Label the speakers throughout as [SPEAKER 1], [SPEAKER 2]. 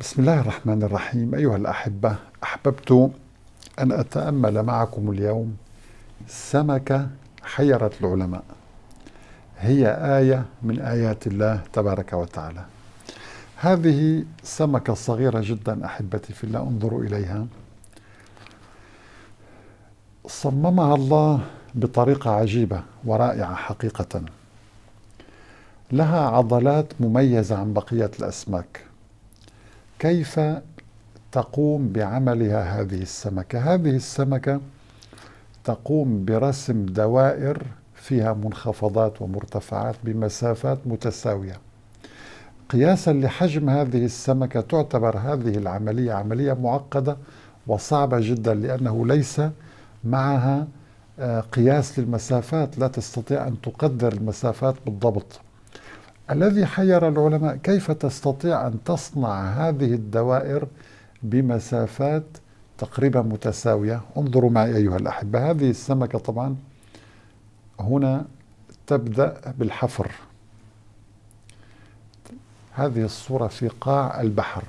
[SPEAKER 1] بسم الله الرحمن الرحيم أيها الأحبة أحببت أن أتأمل معكم اليوم سمكة حيرت العلماء هي آية من آيات الله تبارك وتعالى هذه سمكة صغيرة جدا أحبتي في الله انظروا إليها صممها الله بطريقة عجيبة ورائعة حقيقة لها عضلات مميزة عن بقية الأسماك كيف تقوم بعملها هذه السمكة هذه السمكة تقوم برسم دوائر فيها منخفضات ومرتفعات بمسافات متساوية قياسا لحجم هذه السمكة تعتبر هذه العملية عملية معقدة وصعبة جدا لأنه ليس معها آه، قياس للمسافات لا تستطيع أن تقدر المسافات بالضبط الذي حير العلماء كيف تستطيع أن تصنع هذه الدوائر بمسافات تقريبا متساوية انظروا معي أيها الأحبة هذه السمكة طبعا هنا تبدأ بالحفر هذه الصورة في قاع البحر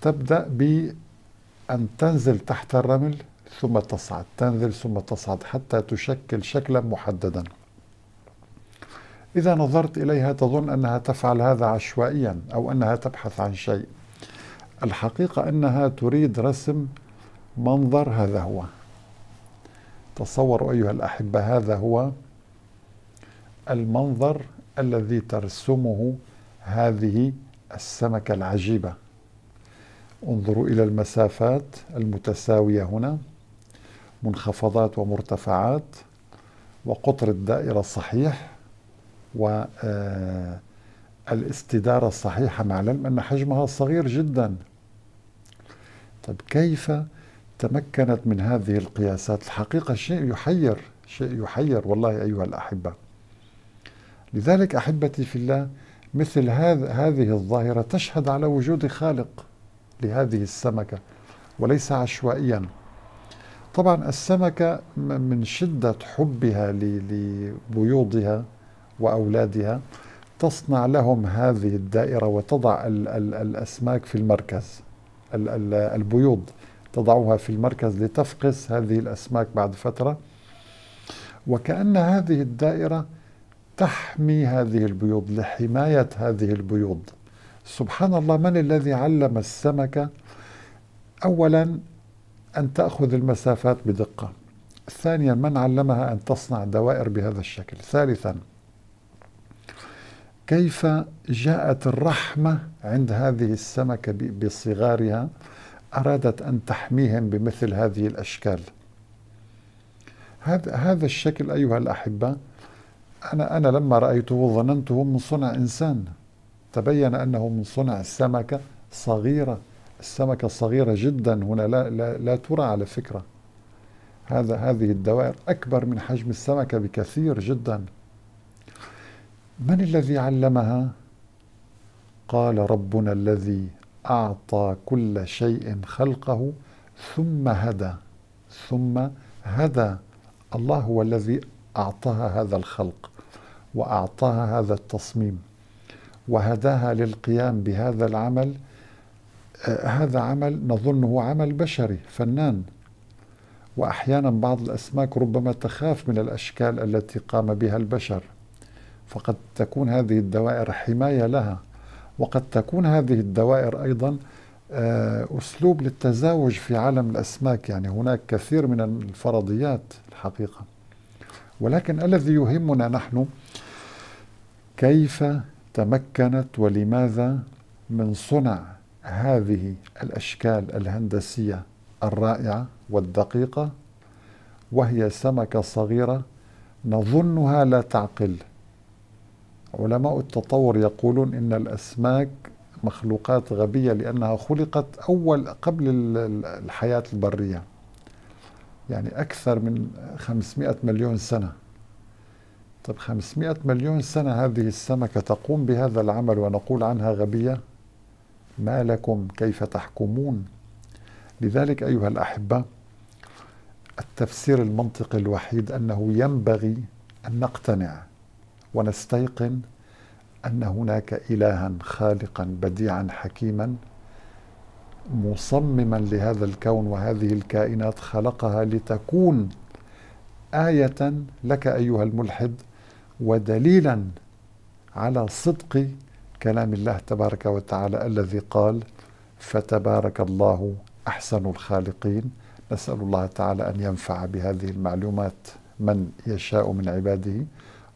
[SPEAKER 1] تبدأ بأن تنزل تحت الرمل ثم تصعد تنزل ثم تصعد حتى تشكل شكلا محددا إذا نظرت إليها تظن أنها تفعل هذا عشوائيا أو أنها تبحث عن شيء الحقيقة أنها تريد رسم منظر هذا هو تصوروا أيها الأحبة هذا هو المنظر الذي ترسمه هذه السمكة العجيبة انظروا إلى المسافات المتساوية هنا منخفضات ومرتفعات وقطر الدائرة صحيح والاستدارة آه، الصحيحة مع العلم أن حجمها صغير جدا طيب كيف تمكنت من هذه القياسات الحقيقة شيء يحير شيء يحير والله أيها الأحبة لذلك أحبتي في الله مثل هذا هذه الظاهرة تشهد على وجود خالق لهذه السمكة وليس عشوائيا طبعا السمكة من شدة حبها لبيوضها وأولادها تصنع لهم هذه الدائرة وتضع الـ الـ الأسماك في المركز الـ الـ البيوض تضعها في المركز لتفقس هذه الأسماك بعد فترة وكأن هذه الدائرة تحمي هذه البيوض لحماية هذه البيوض سبحان الله من الذي علم السمكة أولا أن تأخذ المسافات بدقة ثانيا من علمها أن تصنع دوائر بهذا الشكل ثالثا كيف جاءت الرحمة عند هذه السمكة بصغارها أرادت أن تحميهم بمثل هذه الأشكال هذا هذا الشكل أيها الأحبة أنا أنا لما رأيته ظننته من صنع إنسان تبين أنه من صنع سمكة صغيرة السمكة صغيرة جدا هنا لا, لا, لا ترى على فكرة هذا هذه الدوائر أكبر من حجم السمكة بكثير جداً من الذي علمها قال ربنا الذي اعطى كل شيء خلقه ثم هدى ثم هدى الله هو الذي اعطاها هذا الخلق واعطاها هذا التصميم وهداها للقيام بهذا العمل آه، هذا عمل نظنه عمل بشري فنان واحيانا بعض الاسماك ربما تخاف من الاشكال التي قام بها البشر فقد تكون هذه الدوائر حماية لها وقد تكون هذه الدوائر أيضا آه، أسلوب للتزاوج في عالم الأسماك يعني هناك كثير من الفرضيات الحقيقة ولكن الذي يهمنا نحن كيف تمكنت ولماذا من صنع هذه الأشكال الهندسية الرائعة والدقيقة وهي سمكة صغيرة نظنها لا تعقل علماء التطور يقولون إن الأسماك مخلوقات غبية لأنها خلقت أول قبل الحياة البرية يعني أكثر من 500 مليون سنة طب 500 مليون سنة هذه السمكة تقوم بهذا العمل ونقول عنها غبية ما لكم كيف تحكمون لذلك أيها الأحبة التفسير المنطقي الوحيد أنه ينبغي أن نقتنع ونستيقن ان هناك الها خالقا بديعا حكيما مصمما لهذا الكون وهذه الكائنات خلقها لتكون ايه لك ايها الملحد ودليلا على صدق كلام الله تبارك وتعالى الذي قال فتبارك الله احسن الخالقين نسال الله تعالى ان ينفع بهذه المعلومات من يشاء من عباده